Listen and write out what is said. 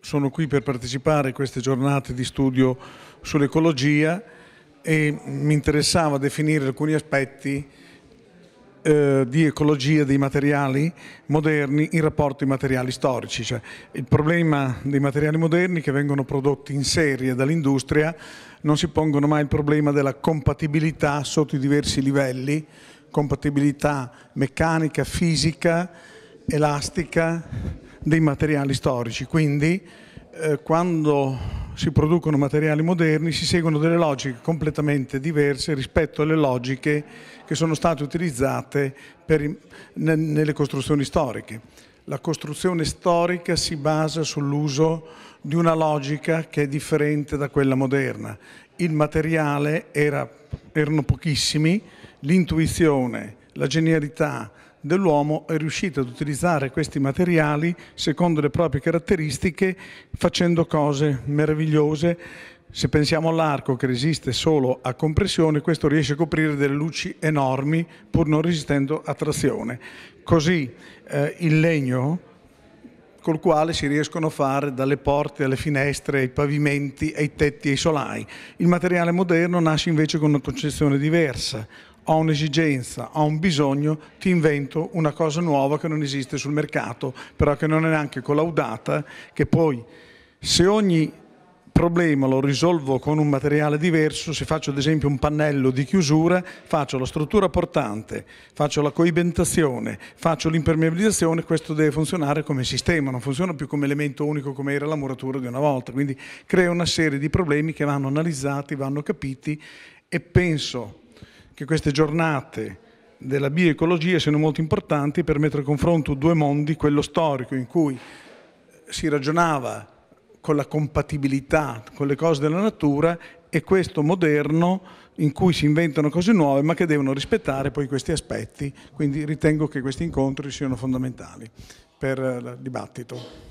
sono qui per partecipare a queste giornate di studio sull'ecologia e mi interessava definire alcuni aspetti eh, di ecologia dei materiali moderni in rapporto ai materiali storici. Cioè, il problema dei materiali moderni che vengono prodotti in serie dall'industria non si pongono mai il problema della compatibilità sotto i diversi livelli, compatibilità meccanica, fisica, elastica, dei materiali storici, quindi eh, quando si producono materiali moderni si seguono delle logiche completamente diverse rispetto alle logiche che sono state utilizzate per, ne, nelle costruzioni storiche. La costruzione storica si basa sull'uso di una logica che è differente da quella moderna. Il materiale era, erano pochissimi, l'intuizione, la genialità, dell'uomo è riuscito ad utilizzare questi materiali secondo le proprie caratteristiche facendo cose meravigliose. Se pensiamo all'arco che resiste solo a compressione, questo riesce a coprire delle luci enormi pur non resistendo a trazione. Così eh, il legno col quale si riescono a fare dalle porte alle finestre, ai pavimenti, ai tetti, e ai solai. Il materiale moderno nasce invece con una concezione diversa, ho un'esigenza, ho un bisogno, ti invento una cosa nuova che non esiste sul mercato, però che non è neanche collaudata, che poi se ogni problema lo risolvo con un materiale diverso, se faccio ad esempio un pannello di chiusura, faccio la struttura portante, faccio la coibentazione, faccio l'impermeabilizzazione, questo deve funzionare come sistema, non funziona più come elemento unico come era la muratura di una volta, quindi crea una serie di problemi che vanno analizzati, vanno capiti e penso che queste giornate della bioecologia siano molto importanti per mettere a confronto due mondi, quello storico in cui si ragionava con la compatibilità con le cose della natura e questo moderno in cui si inventano cose nuove ma che devono rispettare poi questi aspetti, quindi ritengo che questi incontri siano fondamentali per il dibattito.